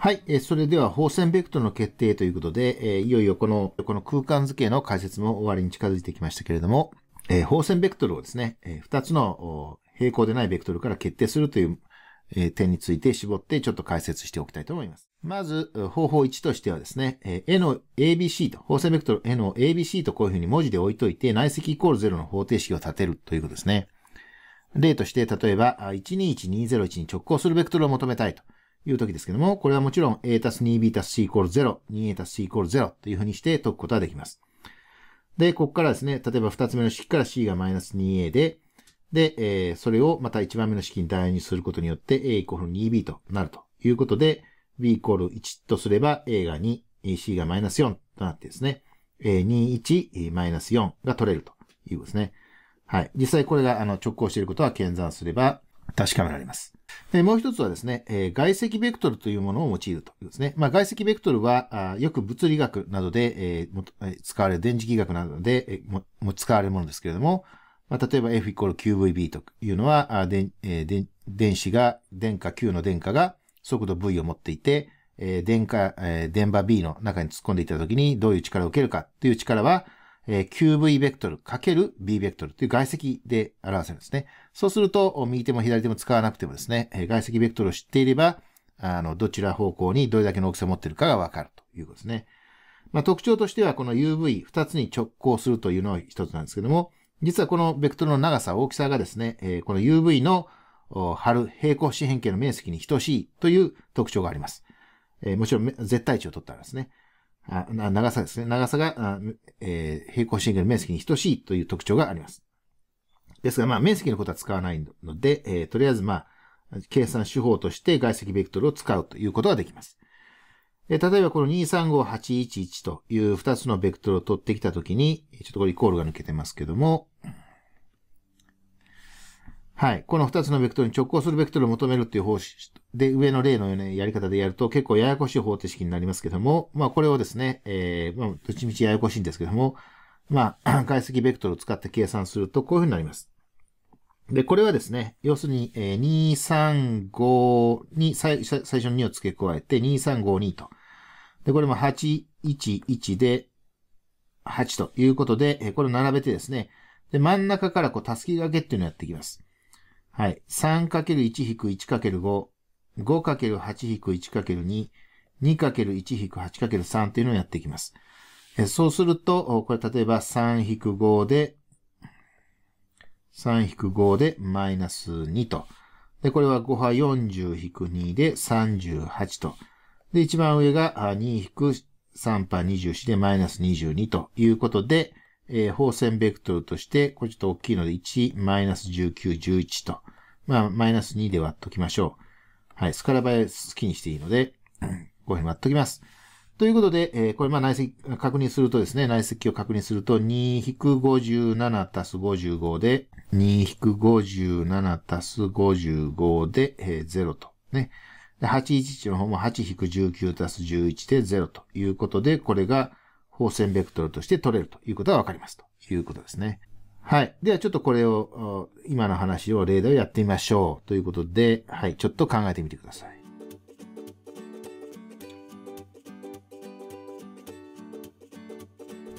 はい。えそれでは、方線ベクトルの決定ということで、えいよいよこの、この空間図形の解説も終わりに近づいてきましたけれども、え放線ベクトルをですね、え2つの平行でないベクトルから決定するという、え点について絞ってちょっと解説しておきたいと思います。まず、方法1としてはですね、え A の ABC と、方線ベクトル N を ABC とこういうふうに文字で置いといて、内積イコール0の方程式を立てるということですね。例として、例えば、121201に直行するベクトルを求めたいと。いう時ですけども、これはもちろん a たす 2b たす c イコール0、2a たす c イコール0というふうにして解くことはできます。で、ここからですね、例えば2つ目の式から c がマイナス 2a で、で、えー、それをまた1番目の式に代入することによって a イコール 2b となるということで、b イコール1とすれば a が2、c がマイナス4となってですね、21マイナス4が取れるということですね。はい。実際これがあの直行していることは検算すれば確かめられます。でもう一つはですね、えー、外積ベクトルというものを用いるというですね。まあ、外積ベクトルは、あよく物理学などで、えー、使われる、電磁気学などで、えー、も使われるものですけれども、まあ、例えば F イコール QVB というのは、あでえー、電子が、電荷 Q の電荷が速度 V を持っていて、えー、電荷、えー、電波 B の中に突っ込んでいたときにどういう力を受けるかという力は、えー、QV ベクトル ×B ベクトルという外積で表せるんですね。そうすると、右手も左手も使わなくてもですね、えー、外積ベクトルを知っていれば、あの、どちら方向にどれだけの大きさを持っているかがわかるということですね。まあ、特徴としては、この UV、2つに直行するというのは一つなんですけども、実はこのベクトルの長さ、大きさがですね、えー、この UV の貼る平行四辺形の面積に等しいという特徴があります。えー、もちろん絶対値を取ったんですね。あ長さですね。長さが、えー、平行四辺形の面積に等しいという特徴があります。ですが、まあ、面積のことは使わないので、えー、とりあえず、まあ、計算手法として外積ベクトルを使うということができます。えー、例えば、この235811という2つのベクトルを取ってきたときに、ちょっとこれイコールが抜けてますけども、はい。この2つのベクトルに直行するベクトルを求めるっていう方式で、上の例のようなやり方でやると結構ややこしい方程式になりますけども、まあこれをですね、えー、まあ、どっちみちややこしいんですけども、まあ、解析ベクトルを使って計算するとこういうふうになります。で、これはですね、要するに、えー、2、3、5に最、最初の2を付け加えて、2、3、5、2と。で、これも8、1、1で、8ということで、これを並べてですね、で、真ん中からこう、たすき掛けっていうのをやっていきます。はい。3×1-1×5、5×8-1×2、2×1-8×3 というのをやっていきます。そうすると、これ例えば3-5で、3-5でマイナス2と。で、これは5波40-2で38と。で、一番上が2-3波24でマイナス22ということで、えー、放線ベクトルとして、これちょっと大きいので1、マイナス19、11と。まあ、マイナス2で割っときましょう。はい、スカラバイ好きにしていいので、こういうふうに割っときます。ということで、えー、これ、まあ、内積、確認するとですね、内積を確認すると、2-57たす55で、2-57たす55で、えー、0と。ね。811の方も8-19たす11で0ということで、これが、放線ベクトルとして取れるということがわかりますということですね。はい。ではちょっとこれを、今の話を例題をやってみましょうということで、はい、ちょっと考えてみてください。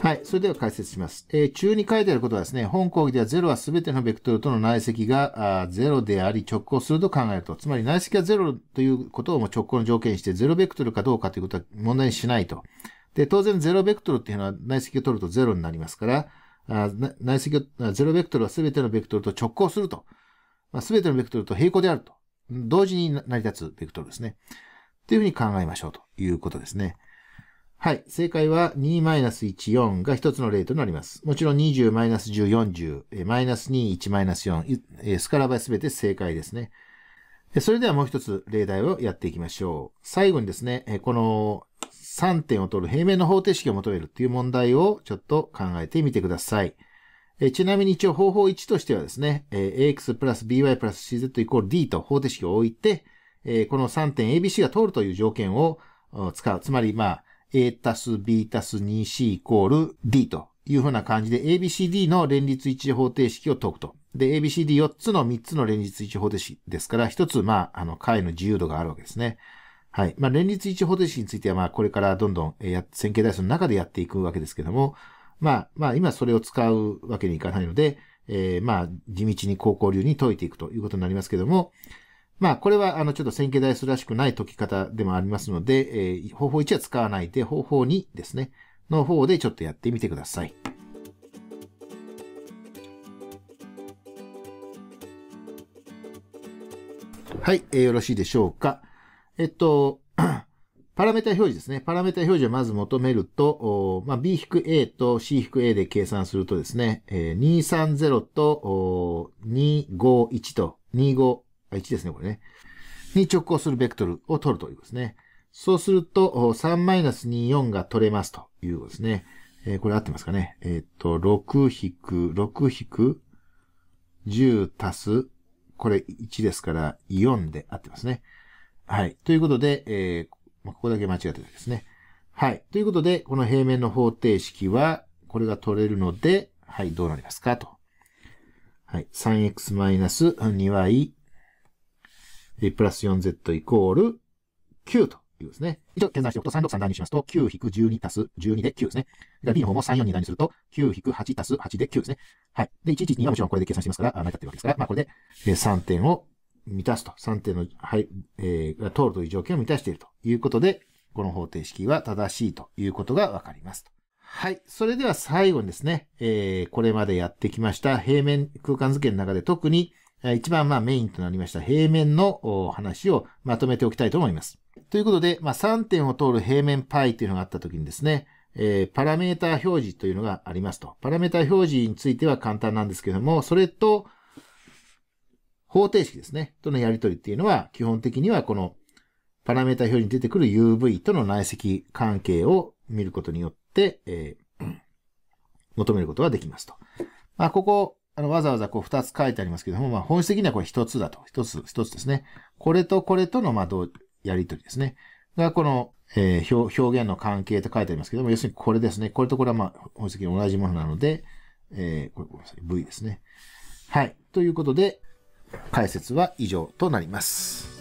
はい。それでは解説します。えー、中に書いてあることはですね、本講義では0は全てのベクトルとの内積があ0であり直行すると考えると。つまり内積が0ということをも直行の条件にして0ベクトルかどうかということは問題にしないと。で、当然0ベクトルっていうのは内積を取ると0になりますから、あ内積を、0ベクトルは全てのベクトルと直行すると。まあ、全てのベクトルと平行であると。同時に成り立つベクトルですね。というふうに考えましょうということですね。はい。正解は2-14が一つの例となります。もちろん20-10、40、-2、1-4、スカラバす全て正解ですね。それではもう一つ例題をやっていきましょう。最後にですね、この3点を取る平面の方程式を求めるっていう問題をちょっと考えてみてください。えちなみに一応方法1としてはですね、え ax プラス by プラス cz イコール d と方程式を置いて、えこの3点 ABC が通るという条件を使う。つまり、まあ、a たす b たす 2c イコール d というふうな感じで ABCD の連立一次方程式を解くと。で、ABCD4 つの3つの連立一次方程式ですから、1つ、まあ、あの、解の自由度があるわけですね。はい。まあ、連立一方程式については、まあ、これからどんどん、えー、線形代数の中でやっていくわけですけども、まあ、まあ、今それを使うわけにいかないので、えー、まあ、地道に高校流に解いていくということになりますけども、まあ、これは、あの、ちょっと線形代数らしくない解き方でもありますので、えー、方法1は使わないで、方法2ですね、の方でちょっとやってみてください。はい、えー、よろしいでしょうか。えっと、パラメータ表示ですね。パラメータ表示をまず求めると、まあ、B-A と C-A で計算するとですね、えー、230と251と25、あ、1ですね、これね。に直行するベクトルを取るということですね。そうすると、3-24が取れますということですね。えー、これ合ってますかね。えー、っと、6引く、6引く、10足す、これ1ですから4で合ってますね。はい。ということで、えー、ここだけ間違ってたですね。はい。ということで、この平面の方程式は、これが取れるので、はい、どうなりますかと。はい。3x-2y プラス 4z イコール9というですね。一応、計算しておくと363段にしますと、9-12足す12で9ですね。B の方も342段にすると、9-8足す8で9ですね。はい。で、112はもちろんこれで計算してますから、成り立ってるわけですから、まあ、これで3点を満たすと、3点の、はい、えー、通るという条件を満たしているということで、この方程式は正しいということがわかりますと。はい。それでは最後にですね、えー、これまでやってきました平面空間図形の中で特に一番まあメインとなりました平面の話をまとめておきたいと思います。ということで、まあ、3点を通る平面 π というのがあったときにですね、えー、パラメータ表示というのがありますと。パラメータ表示については簡単なんですけども、それと、方程式ですね、とのやりとりっていうのは、基本的にはこのパラメータ表に出てくる UV との内積関係を見ることによって、えー、求めることができますと。まあ、ここ、あの、わざわざこう2つ書いてありますけども、まあ、本質的にはこれ1つだと。1つ、1つですね。これとこれとの、まあ、どう、やりとりですね。が、この、えー、表、表現の関係と書いてありますけども、要するにこれですね。これとこれは、まあ、本質的に同じものなので、えー、これ、V ですね。はい。ということで、解説は以上となります。